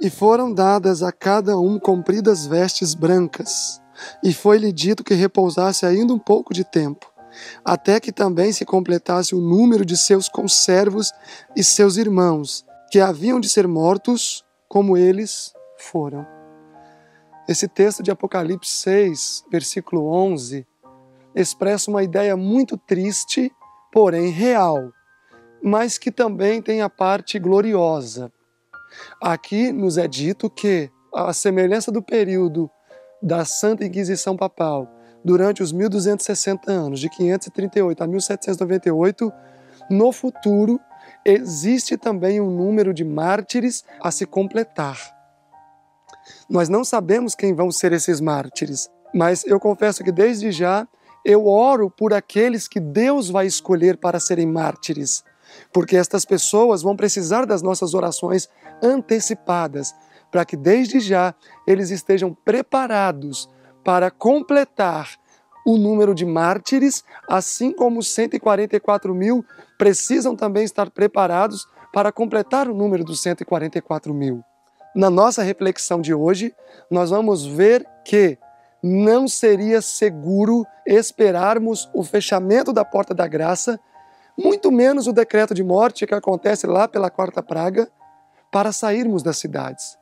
E foram dadas a cada um compridas vestes brancas, e foi-lhe dito que repousasse ainda um pouco de tempo, até que também se completasse o número de seus conservos e seus irmãos, que haviam de ser mortos como eles foram. Esse texto de Apocalipse 6, versículo 11, expressa uma ideia muito triste, porém real, mas que também tem a parte gloriosa. Aqui nos é dito que, à semelhança do período da Santa Inquisição Papal, durante os 1260 anos, de 538 a 1798, no futuro existe também um número de mártires a se completar. Nós não sabemos quem vão ser esses mártires, mas eu confesso que desde já eu oro por aqueles que Deus vai escolher para serem mártires porque estas pessoas vão precisar das nossas orações antecipadas, para que desde já eles estejam preparados para completar o número de mártires, assim como 144 mil precisam também estar preparados para completar o número dos 144 mil. Na nossa reflexão de hoje, nós vamos ver que não seria seguro esperarmos o fechamento da porta da graça muito menos o decreto de morte que acontece lá pela quarta praga, para sairmos das cidades.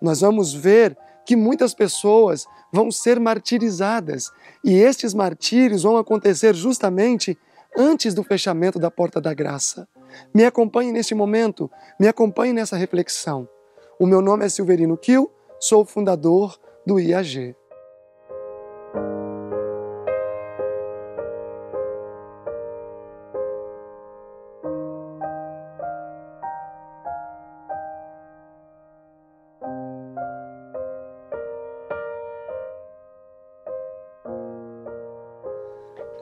Nós vamos ver que muitas pessoas vão ser martirizadas e estes martírios vão acontecer justamente antes do fechamento da porta da graça. Me acompanhe neste momento, me acompanhe nessa reflexão. O meu nome é Silverino Kiel, sou fundador do IAG.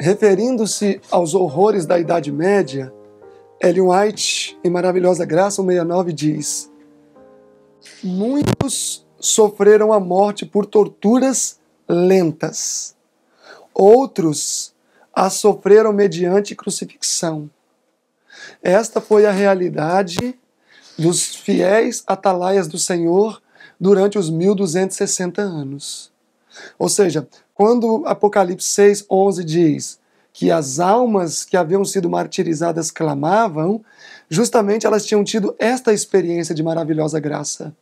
referindo-se aos horrores da Idade Média, Ellen White, em Maravilhosa Graça 169, diz: Muitos sofreram a morte por torturas lentas. Outros a sofreram mediante crucifixão. Esta foi a realidade dos fiéis atalaias do Senhor durante os 1260 anos. Ou seja, quando Apocalipse 6, 11 diz que as almas que haviam sido martirizadas clamavam, justamente elas tinham tido esta experiência de maravilhosa graça.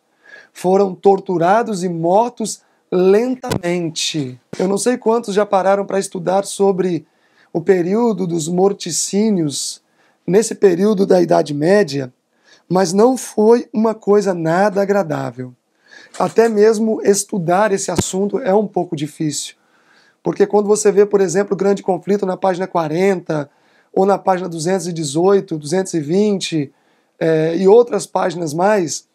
Foram torturados e mortos lentamente. Eu não sei quantos já pararam para estudar sobre o período dos morticínios, nesse período da Idade Média, mas não foi uma coisa nada agradável. Até mesmo estudar esse assunto é um pouco difícil. Porque quando você vê, por exemplo, o grande conflito na página 40, ou na página 218, 220 é, e outras páginas mais,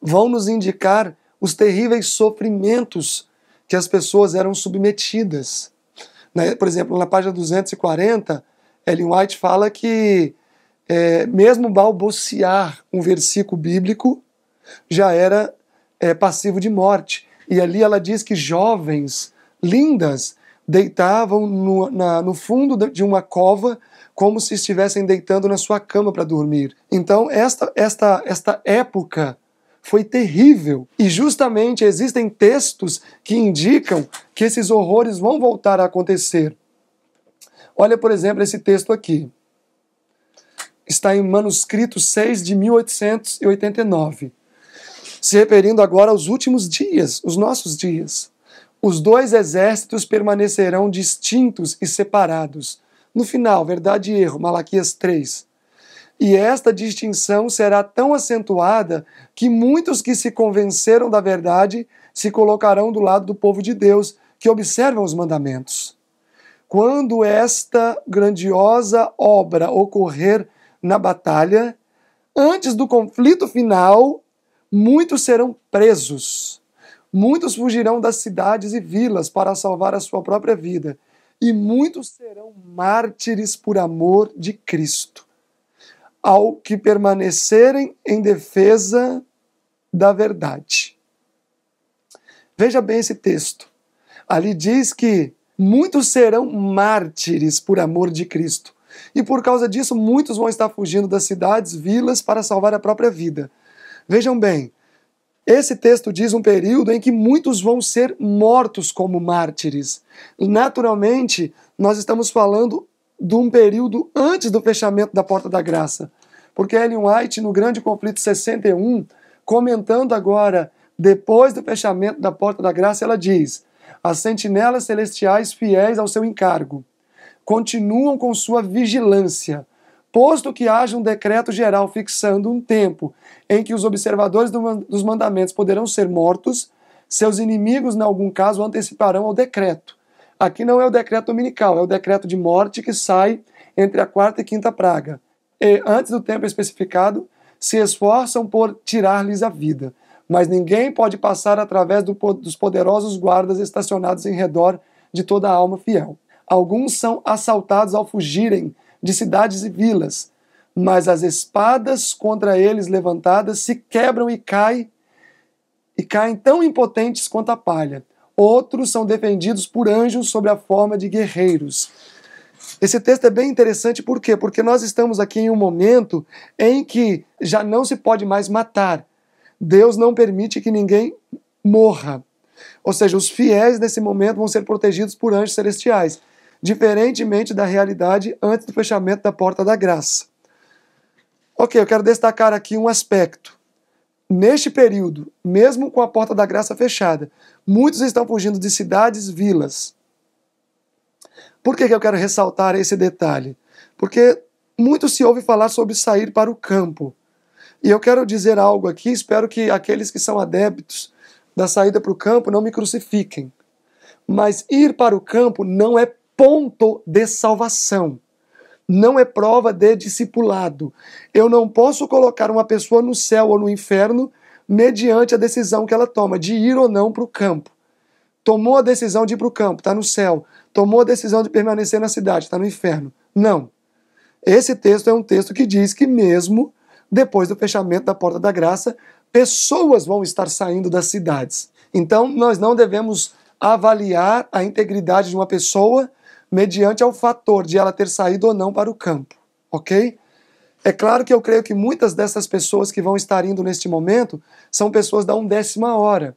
vão nos indicar os terríveis sofrimentos que as pessoas eram submetidas. Né? Por exemplo, na página 240, Ellen White fala que é, mesmo balbuciar um versículo bíblico já era é, passivo de morte. E ali ela diz que jovens lindas deitavam no, na, no fundo de uma cova como se estivessem deitando na sua cama para dormir. Então, esta, esta, esta época foi terrível. E justamente existem textos que indicam que esses horrores vão voltar a acontecer. Olha, por exemplo, esse texto aqui. Está em manuscrito 6 de 1889, se referindo agora aos últimos dias, os nossos dias. Os dois exércitos permanecerão distintos e separados. No final, verdade e erro, Malaquias 3. E esta distinção será tão acentuada que muitos que se convenceram da verdade se colocarão do lado do povo de Deus, que observam os mandamentos. Quando esta grandiosa obra ocorrer na batalha, antes do conflito final, muitos serão presos Muitos fugirão das cidades e vilas para salvar a sua própria vida, e muitos serão mártires por amor de Cristo, ao que permanecerem em defesa da verdade. Veja bem esse texto. Ali diz que muitos serão mártires por amor de Cristo. E por causa disso, muitos vão estar fugindo das cidades, vilas, para salvar a própria vida. Vejam bem, esse texto diz um período em que muitos vão ser mortos como mártires. Naturalmente, nós estamos falando de um período antes do fechamento da Porta da Graça. Porque Ellen White, no Grande Conflito 61, comentando agora, depois do fechamento da Porta da Graça, ela diz: As sentinelas celestiais fiéis ao seu encargo continuam com sua vigilância, posto que haja um decreto geral fixando um tempo em que os observadores do, dos mandamentos poderão ser mortos, seus inimigos, em algum caso, anteciparão ao decreto. Aqui não é o decreto dominical, é o decreto de morte que sai entre a quarta e quinta praga. E, antes do tempo especificado, se esforçam por tirar-lhes a vida, mas ninguém pode passar através do, dos poderosos guardas estacionados em redor de toda a alma fiel. Alguns são assaltados ao fugirem de cidades e vilas, mas as espadas contra eles levantadas se quebram e caem, e caem tão impotentes quanto a palha. Outros são defendidos por anjos sob a forma de guerreiros. Esse texto é bem interessante por quê? Porque nós estamos aqui em um momento em que já não se pode mais matar. Deus não permite que ninguém morra. Ou seja, os fiéis nesse momento vão ser protegidos por anjos celestiais diferentemente da realidade antes do fechamento da porta da graça. Ok, eu quero destacar aqui um aspecto. Neste período, mesmo com a porta da graça fechada, muitos estão fugindo de cidades, vilas. Por que, que eu quero ressaltar esse detalhe? Porque muito se ouve falar sobre sair para o campo. E eu quero dizer algo aqui, espero que aqueles que são adeptos da saída para o campo não me crucifiquem. Mas ir para o campo não é ponto de salvação. Não é prova de discipulado. Eu não posso colocar uma pessoa no céu ou no inferno mediante a decisão que ela toma de ir ou não para o campo. Tomou a decisão de ir para o campo, está no céu. Tomou a decisão de permanecer na cidade, está no inferno. Não. Esse texto é um texto que diz que, mesmo depois do fechamento da porta da graça, pessoas vão estar saindo das cidades. Então, nós não devemos avaliar a integridade de uma pessoa mediante ao fator de ela ter saído ou não para o campo, ok? É claro que eu creio que muitas dessas pessoas que vão estar indo neste momento são pessoas da undécima hora,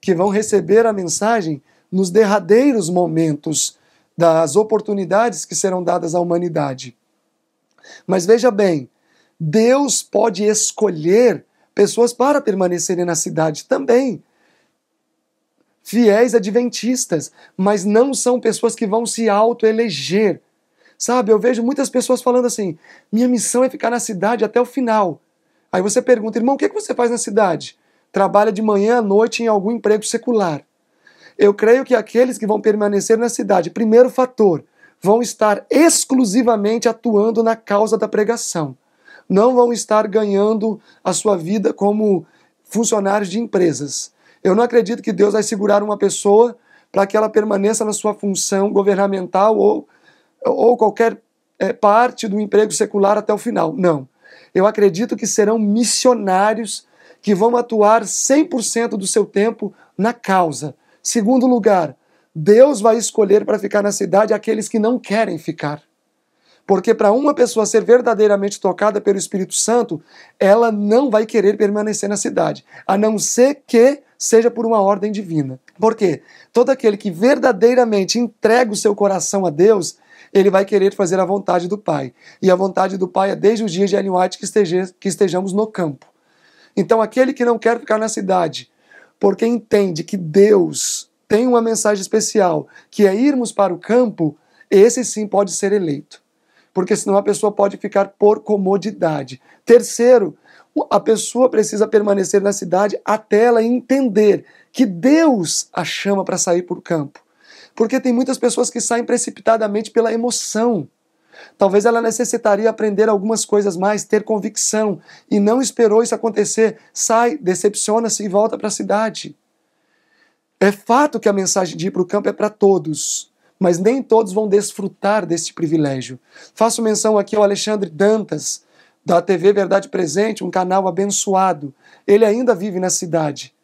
que vão receber a mensagem nos derradeiros momentos das oportunidades que serão dadas à humanidade. Mas veja bem, Deus pode escolher pessoas para permanecerem na cidade também fiéis adventistas, mas não são pessoas que vão se auto-eleger. Sabe, eu vejo muitas pessoas falando assim: minha missão é ficar na cidade até o final. Aí você pergunta, irmão, o que, é que você faz na cidade? Trabalha de manhã à noite em algum emprego secular. Eu creio que aqueles que vão permanecer na cidade, primeiro fator, vão estar exclusivamente atuando na causa da pregação. Não vão estar ganhando a sua vida como funcionários de empresas. Eu não acredito que Deus vai segurar uma pessoa para que ela permaneça na sua função governamental ou, ou qualquer é, parte do emprego secular até o final. Não. Eu acredito que serão missionários que vão atuar 100% do seu tempo na causa. Segundo lugar, Deus vai escolher para ficar na cidade aqueles que não querem ficar. Porque para uma pessoa ser verdadeiramente tocada pelo Espírito Santo, ela não vai querer permanecer na cidade, a não ser que seja por uma ordem divina. Porque todo aquele que verdadeiramente entrega o seu coração a Deus, ele vai querer fazer a vontade do Pai. E a vontade do Pai é desde os dias de Anne White que, esteja, que estejamos no campo. Então, aquele que não quer ficar na cidade, porque entende que Deus tem uma mensagem especial, que é irmos para o campo, esse sim pode ser eleito. Porque senão a pessoa pode ficar por comodidade. Terceiro, a pessoa precisa permanecer na cidade até ela entender que Deus a chama para sair para o campo. Porque tem muitas pessoas que saem precipitadamente pela emoção. Talvez ela necessitaria aprender algumas coisas mais, ter convicção, e não esperou isso acontecer. Sai, decepciona-se e volta para a cidade. É fato que a mensagem de ir para o campo é para todos, mas nem todos vão desfrutar desse privilégio. Faço menção aqui ao Alexandre Dantas, da TV Verdade Presente, um canal abençoado. Ele ainda vive na cidade.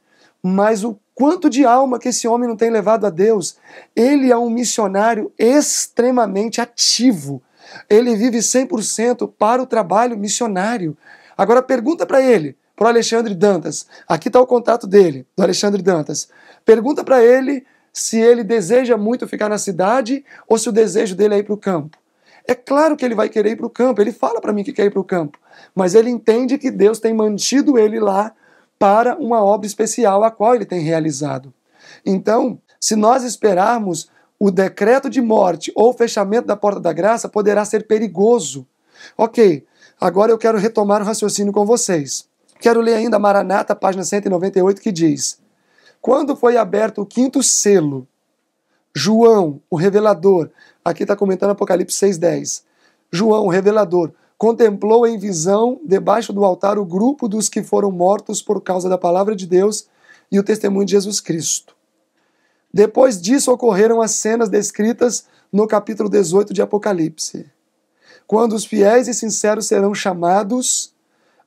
Mas o quanto de alma que esse homem não tem levado a Deus. Ele é um missionário extremamente ativo. Ele vive 100% para o trabalho missionário. Agora pergunta para ele, para o Alexandre Dantas. Aqui está o contato dele, do Alexandre Dantas. Pergunta para ele se ele deseja muito ficar na cidade ou se o desejo dele é ir para o campo. É claro que ele vai querer ir para o campo, ele fala para mim que quer ir para o campo, mas ele entende que Deus tem mantido ele lá para uma obra especial a qual ele tem realizado. Então, se nós esperarmos o decreto de morte ou fechamento da porta da graça, poderá ser perigoso. Ok, agora eu quero retomar o raciocínio com vocês. Quero ler ainda Maranata, página 198, que diz: Quando foi aberto o quinto selo, João, o revelador, Aqui está comentando Apocalipse 6,10. João, revelador, contemplou em visão, debaixo do altar, o grupo dos que foram mortos por causa da palavra de Deus e o testemunho de Jesus Cristo. Depois disso ocorreram as cenas descritas no capítulo 18 de Apocalipse, quando os fiéis e sinceros serão chamados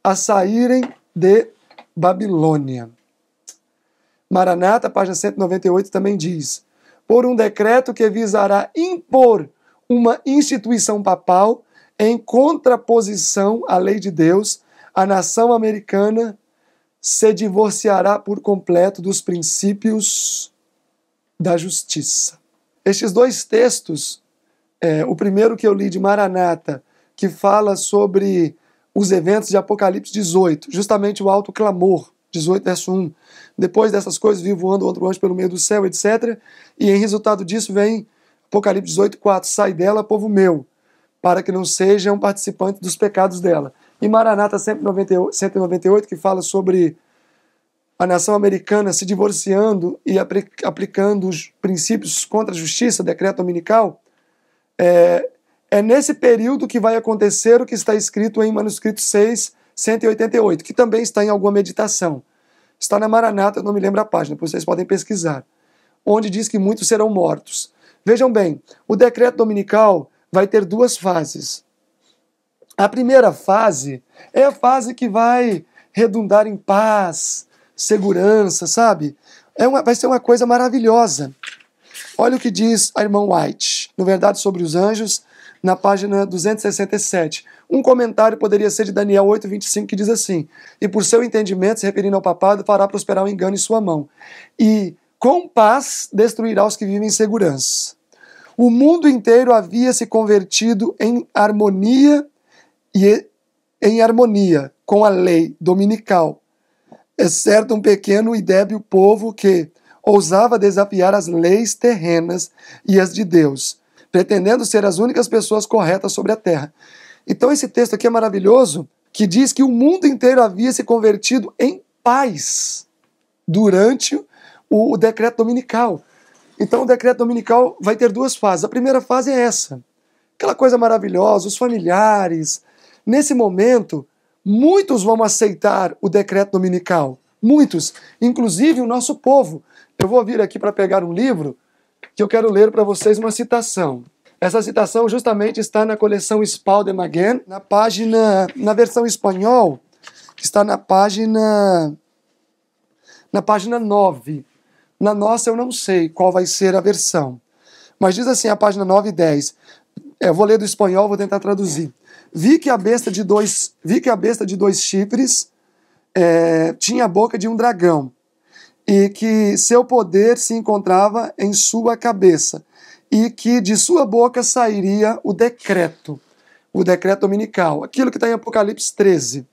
a saírem de Babilônia. Maranata, página 198, também diz: por um decreto que visará impor uma instituição papal em contraposição à lei de Deus, a nação americana se divorciará por completo dos princípios da justiça. Estes dois textos, é, o primeiro que eu li de Maranata, que fala sobre os eventos de Apocalipse 18, justamente o alto clamor, 18 verso 1, depois dessas coisas, viu voando outro anjo pelo meio do céu, etc. E em resultado disso vem Apocalipse 18, 4. Sai dela, povo meu, para que não sejam participantes dos pecados dela. E Maranata 198, que fala sobre a nação americana se divorciando e aplicando os princípios contra a justiça, decreto dominical, é, é nesse período que vai acontecer o que está escrito em manuscrito 6, 188, que também está em alguma meditação. Está na Maranata, eu não me lembro a página, vocês podem pesquisar, onde diz que muitos serão mortos. Vejam bem, o decreto dominical vai ter duas fases. A primeira fase é a fase que vai redundar em paz, segurança, sabe? É uma, vai ser uma coisa maravilhosa. Olha o que diz a irmã White, no Verdade sobre os Anjos, na página 267. Um comentário poderia ser de Daniel 8,25, que diz assim: E por seu entendimento, se referindo ao papado, fará prosperar o engano em sua mão. E com paz destruirá os que vivem em segurança. O mundo inteiro havia se convertido em harmonia e em harmonia com a lei dominical, exceto um pequeno e débil povo que ousava desafiar as leis terrenas e as de Deus, pretendendo ser as únicas pessoas corretas sobre a terra. Então esse texto aqui é maravilhoso, que diz que o mundo inteiro havia se convertido em paz durante o decreto dominical. Então o decreto dominical vai ter duas fases. A primeira fase é essa. Aquela coisa maravilhosa, os familiares. Nesse momento, muitos vão aceitar o decreto dominical. Muitos, inclusive o nosso povo. Eu vou vir aqui para pegar um livro que eu quero ler para vocês uma citação. Essa citação justamente está na coleção Spaldem Again, na página, na versão espanhol, está na página na página 9. Na nossa eu não sei qual vai ser a versão. Mas diz assim a página 9 e 10. Eu vou ler do espanhol, vou tentar traduzir. Vi que a besta de dois, vi que a besta de dois chifres é, tinha a boca de um dragão e que seu poder se encontrava em sua cabeça e que de sua boca sairia o decreto, o decreto dominical, aquilo que está em Apocalipse 13.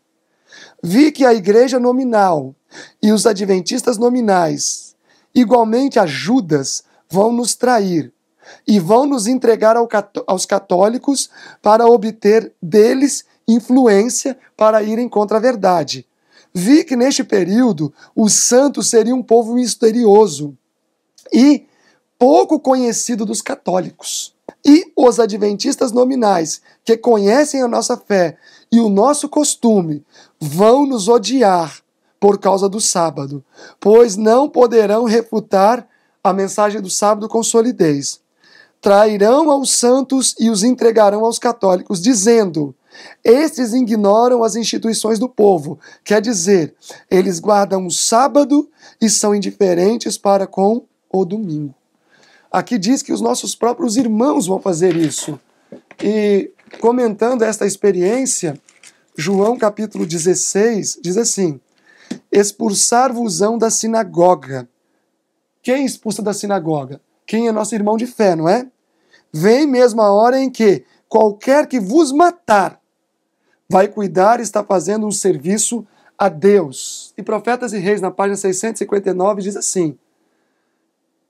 Vi que a igreja nominal e os adventistas nominais, igualmente a Judas, vão nos trair e vão nos entregar aos católicos para obter deles influência para irem contra a verdade. Vi que neste período os santos seriam um povo misterioso e pouco conhecido dos católicos. E os adventistas nominais, que conhecem a nossa fé e o nosso costume, vão nos odiar por causa do sábado, pois não poderão refutar a mensagem do sábado com solidez. Trairão aos santos e os entregarão aos católicos, dizendo: Estes ignoram as instituições do povo. Quer dizer, eles guardam o sábado e são indiferentes para com o domingo. Aqui diz que os nossos próprios irmãos vão fazer isso. E comentando esta experiência, João capítulo 16 diz assim: Expulsar-vos-ão da sinagoga. Quem expulsa da sinagoga? Quem é nosso irmão de fé, não é? Vem mesmo a hora em que qualquer que vos matar vai cuidar e está fazendo um serviço a Deus. E Profetas e Reis, na página 659, diz assim: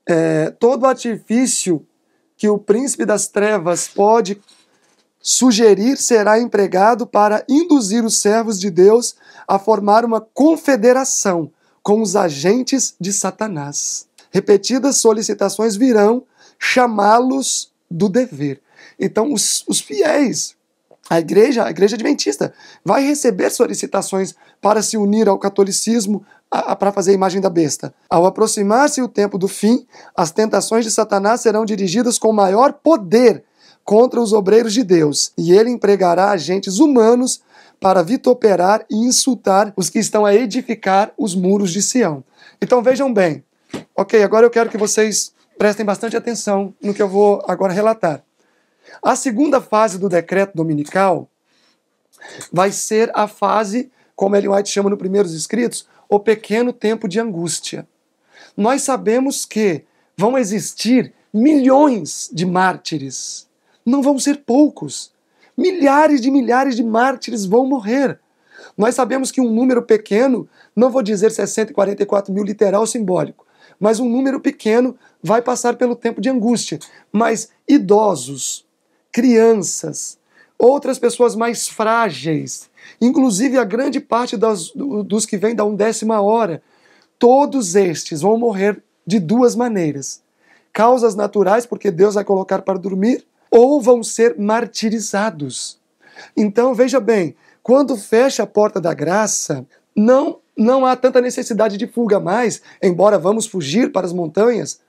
é, todo artifício que o príncipe das trevas pode sugerir será empregado para induzir os servos de Deus a formar uma confederação com os agentes de Satanás. Repetidas solicitações virão chamá-los do dever. Então, os, os fiéis, a igreja, a igreja adventista, vai receber solicitações para se unir ao catolicismo, para fazer a imagem da besta. Ao aproximar-se o tempo do fim, as tentações de Satanás serão dirigidas com maior poder contra os obreiros de Deus, e ele empregará agentes humanos para vituperar e insultar os que estão a edificar os muros de Sião. Então vejam bem. Ok, agora eu quero que vocês prestem bastante atenção no que eu vou agora relatar. A segunda fase do decreto dominical vai ser a fase, como Ellen White chama no Primeiros Escritos, o pequeno tempo de angústia. Nós sabemos que vão existir milhões de mártires. Não vão ser poucos. Milhares de milhares de mártires vão morrer. Nós sabemos que um número pequeno, não vou dizer 644 mil literal simbólico, mas um número pequeno vai passar pelo tempo de angústia. Mas idosos, crianças, outras pessoas mais frágeis, inclusive a grande parte das, dos que vêm da undécima hora. Todos estes vão morrer de duas maneiras: causas naturais, porque Deus vai colocar para dormir, ou vão ser martirizados. Então veja bem, quando fecha a porta da graça, não não há tanta necessidade de fuga mais, embora vamos fugir para as montanhas,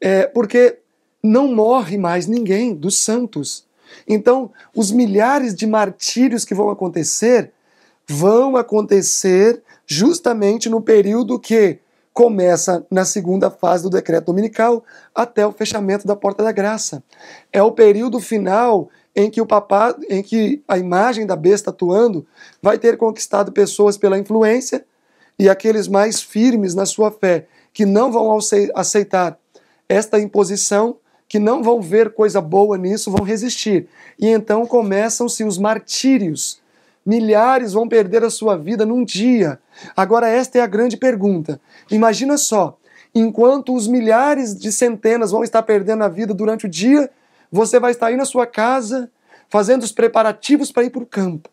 é, porque não morre mais ninguém dos santos. Então, os milhares de martírios que vão acontecer vão acontecer justamente no período que começa na segunda fase do decreto dominical até o fechamento da porta da graça. É o período final em que o papá, em que a imagem da besta atuando vai ter conquistado pessoas pela influência e aqueles mais firmes na sua fé que não vão aceitar esta imposição que não vão ver coisa boa nisso vão resistir. E então começam-se os martírios. Milhares vão perder a sua vida num dia. Agora, esta é a grande pergunta. Imagina só: enquanto os milhares de centenas vão estar perdendo a vida durante o dia, você vai estar aí na sua casa, fazendo os preparativos para ir para o campo.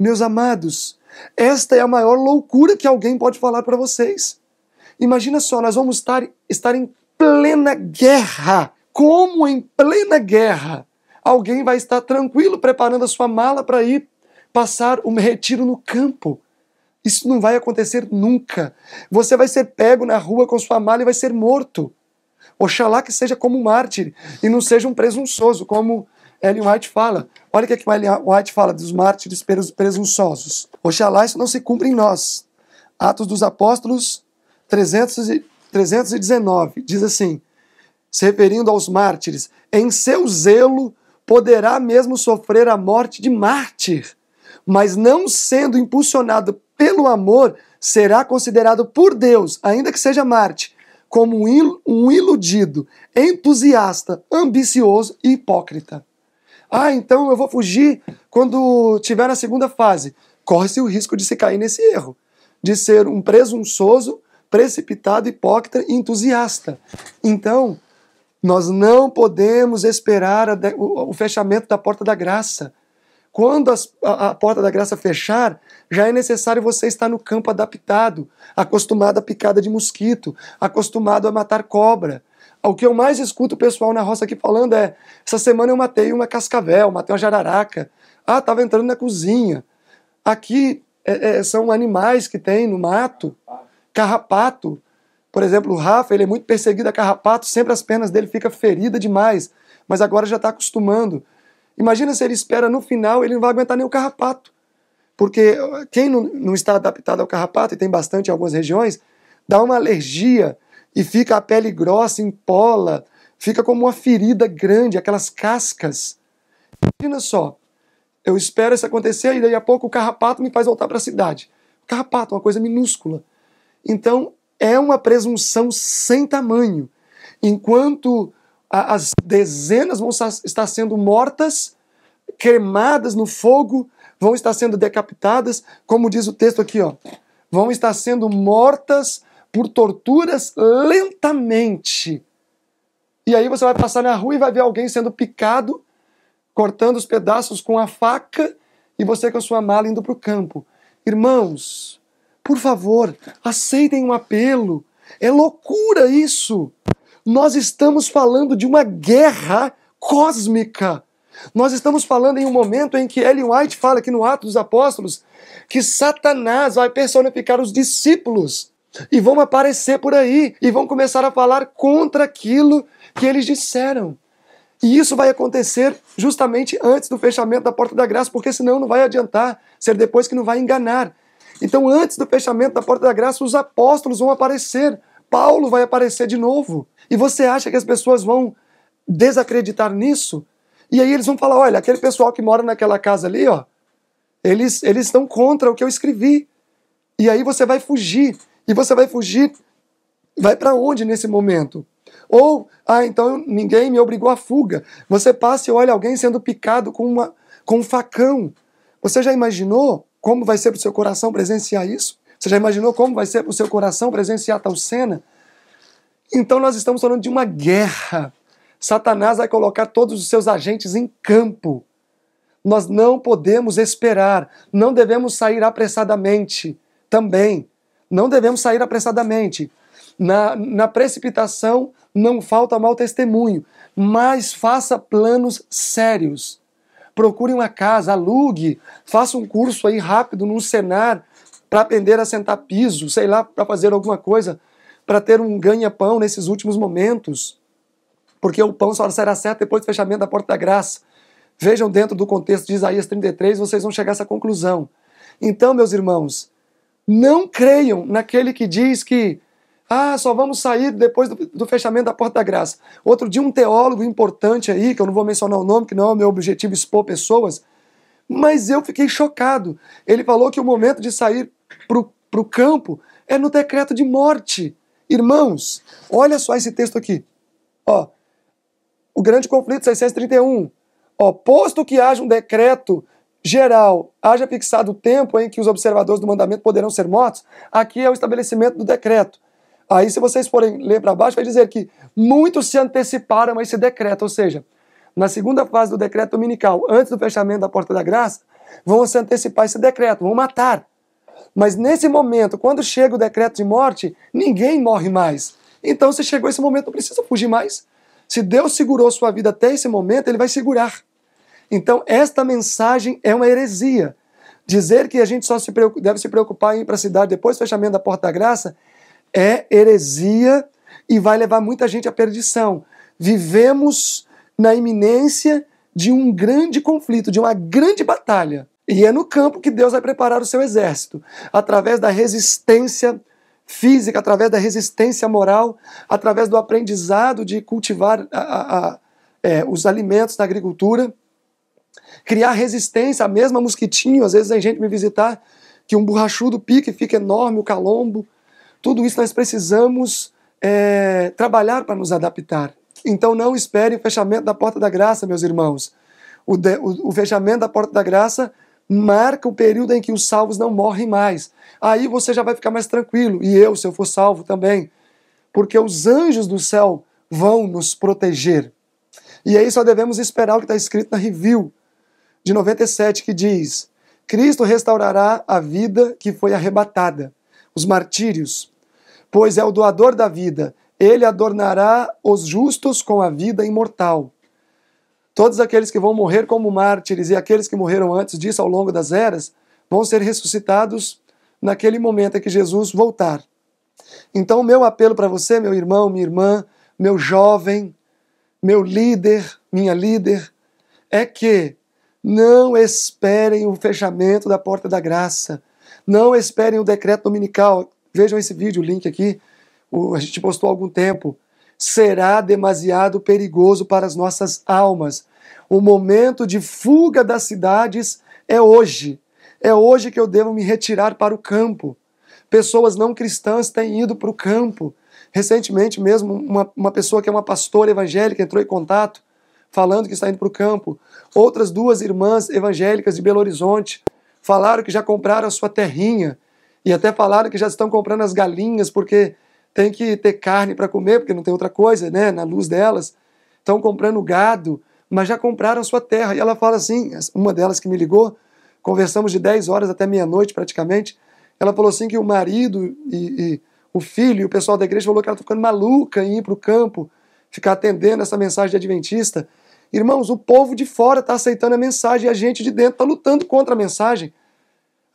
Meus amados, esta é a maior loucura que alguém pode falar para vocês. Imagina só, nós vamos estar, estar em plena guerra como em plena guerra alguém vai estar tranquilo preparando a sua mala para ir passar um retiro no campo? Isso não vai acontecer nunca. Você vai ser pego na rua com sua mala e vai ser morto. Oxalá que seja como um mártir e não seja um presunçoso, como Ellen White fala. Olha o que, é que Ellen White fala dos mártires presunçosos. Oxalá isso não se cumpra em nós. Atos dos Apóstolos 300 e, 319 diz assim: se referindo aos mártires, em seu zelo poderá mesmo sofrer a morte de mártir, mas não sendo impulsionado pelo amor, será considerado por Deus, ainda que seja mártir, como um iludido, entusiasta, ambicioso e hipócrita. Ah, então eu vou fugir quando tiver na segunda fase. Corre-se o risco de se cair nesse erro, de ser um presunçoso, precipitado, hipócrita e entusiasta. Então, nós não podemos esperar o, o, fechamento da porta da graça. Quando as, a, a porta da graça fechar, já é necessário você estar no campo adaptado, acostumado à picada de mosquito, acostumado a matar cobra. O que eu mais escuto o pessoal na roça aqui falando é: essa semana eu matei uma cascavel, matei uma jararaca. Ah, estava entrando na cozinha. Aqui é, é, são animais que tem no mato, carrapato. Por exemplo, o Rafa, ele é muito perseguido a carrapato, sempre as pernas dele ficam feridas demais, mas agora já está acostumando. Imagina se ele espera no final, ele não vai aguentar nem o carrapato. Porque quem não, não está adaptado ao carrapato, e tem bastante em algumas regiões, dá uma alergia e fica a pele grossa, empola, fica como uma ferida grande, aquelas cascas. Imagina só, eu espero isso acontecer e daí a pouco o carrapato me faz voltar para a cidade. Carrapato, uma coisa minúscula. Então, é uma presunção sem tamanho. Enquanto as dezenas vão estar sendo mortas, cremadas no fogo, vão estar sendo decapitadas, como diz o texto aqui, ó, vão estar sendo mortas por torturas lentamente. E aí você vai passar na rua e vai ver alguém sendo picado, cortando os pedaços com a faca, e você com a sua mala indo para o campo. Irmãos, por favor, aceitem um apelo. É loucura isso. Nós estamos falando de uma guerra cósmica. Nós estamos falando em um momento em que Ellen White fala aqui no Ato dos Apóstolos que Satanás vai personificar os discípulos e vão aparecer por aí e vão começar a falar contra aquilo que eles disseram. E isso vai acontecer justamente antes do fechamento da porta da graça, porque senão não vai adiantar, ser depois que não vai enganar. Então, antes do fechamento da porta da graça, os apóstolos vão aparecer. Paulo vai aparecer de novo. E você acha que as pessoas vão desacreditar nisso? E aí eles vão falar: olha, aquele pessoal que mora naquela casa ali, ó, eles, eles estão contra o que eu escrevi. E aí você vai fugir. E você vai fugir. Vai para onde nesse momento? Ou, ah, então ninguém me obrigou à fuga. Você passa e olha alguém sendo picado com, uma, com um facão. Você já imaginou? como vai ser para o seu coração presenciar isso? Você já imaginou como vai ser para o seu coração presenciar tal cena? Então nós estamos falando de uma guerra. Satanás vai colocar todos os seus agentes em campo. Nós não podemos esperar, não devemos sair apressadamente também. Não devemos sair apressadamente. Na, na precipitação não falta mau testemunho, mas faça planos sérios procure uma casa, alugue, faça um curso aí rápido no Senar para aprender a sentar piso, sei lá, para fazer alguma coisa, para ter um ganha-pão nesses últimos momentos. Porque o pão só será certo depois do fechamento da porta da graça. Vejam dentro do contexto de Isaías 33, vocês vão chegar a essa conclusão. Então, meus irmãos, não creiam naquele que diz que ah, só vamos sair depois do, do, fechamento da Porta da Graça. Outro dia, um teólogo importante aí, que eu não vou mencionar o nome, que não é o meu objetivo expor pessoas, mas eu fiquei chocado. Ele falou que o momento de sair para o campo é no decreto de morte. Irmãos, olha só esse texto aqui. Ó, o grande conflito, 631. Ó, posto que haja um decreto geral, haja fixado o tempo em que os observadores do mandamento poderão ser mortos, aqui é o estabelecimento do decreto. Aí, se vocês forem ler para baixo, vai dizer que muitos se anteciparam a esse decreto, ou seja, na segunda fase do decreto dominical, antes do fechamento da porta da graça, vão se antecipar esse decreto, vão matar. Mas nesse momento, quando chega o decreto de morte, ninguém morre mais. Então, se chegou esse momento, não precisa fugir mais. Se Deus segurou sua vida até esse momento, ele vai segurar. Então, esta mensagem é uma heresia. Dizer que a gente só se deve se preocupar em ir para a cidade depois do fechamento da porta da graça é heresia e vai levar muita gente à perdição. Vivemos na iminência de um grande conflito, de uma grande batalha. E é no campo que Deus vai preparar o seu exército, através da resistência física, através da resistência moral, através do aprendizado de cultivar a, a, a, é, os alimentos na agricultura, criar resistência, a mesma mosquitinho, às vezes a gente me visitar, que um borrachudo pique, fica enorme o calombo, tudo isso nós precisamos é, trabalhar para nos adaptar. Então não espere o fechamento da porta da graça, meus irmãos. O, de, o, o fechamento da porta da graça marca o período em que os salvos não morrem mais. Aí você já vai ficar mais tranquilo. E eu, se eu for salvo também. Porque os anjos do céu vão nos proteger. E aí só devemos esperar o que está escrito na review de 97, que diz: Cristo restaurará a vida que foi arrebatada, os martírios, pois é o doador da vida. Ele adornará os justos com a vida imortal. Todos aqueles que vão morrer como mártires e aqueles que morreram antes disso ao longo das eras vão ser ressuscitados naquele momento em que Jesus voltar. Então, meu apelo para você, meu irmão, minha irmã, meu jovem, meu líder, minha líder, é que não esperem o fechamento da porta da graça. Não esperem o decreto dominical. Vejam esse vídeo, o link aqui, o, a gente postou há algum tempo. Será demasiado perigoso para as nossas almas. O momento de fuga das cidades é hoje. É hoje que eu devo me retirar para o campo. Pessoas não cristãs têm ido para o campo. Recentemente mesmo, uma, uma pessoa que é uma pastora evangélica entrou em contato falando que está indo para o campo. Outras duas irmãs evangélicas de Belo Horizonte falaram que já compraram a sua terrinha e até falaram que já estão comprando as galinhas porque tem que ter carne para comer, porque não tem outra coisa, né? Na luz delas. Estão comprando gado, mas já compraram sua terra. E ela fala assim: uma delas que me ligou, conversamos de 10 horas até meia-noite praticamente. Ela falou assim que o marido e, e o filho e o pessoal da igreja falou que ela está ficando maluca em ir para o campo, ficar atendendo essa mensagem de adventista. Irmãos, o povo de fora está aceitando a mensagem e a gente de dentro está lutando contra a mensagem.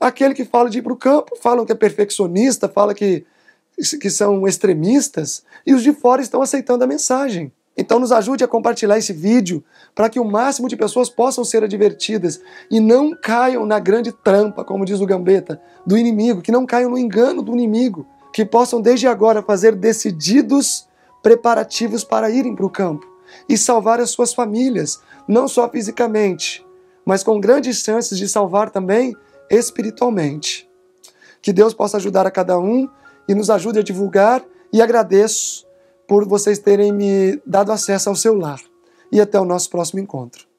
Aquele que fala de ir para o campo, falam que é perfeccionista, fala que, que são extremistas, e os de fora estão aceitando a mensagem. Então nos ajude a compartilhar esse vídeo para que o máximo de pessoas possam ser advertidas e não caiam na grande trampa, como diz o Gambeta, do inimigo, que não caiam no engano do inimigo, que possam desde agora fazer decididos preparativos para irem para o campo e salvar as suas famílias, não só fisicamente, mas com grandes chances de salvar também espiritualmente. Que Deus possa ajudar a cada um e nos ajude a divulgar. E agradeço por vocês terem me dado acesso ao seu lar. E até o nosso próximo encontro.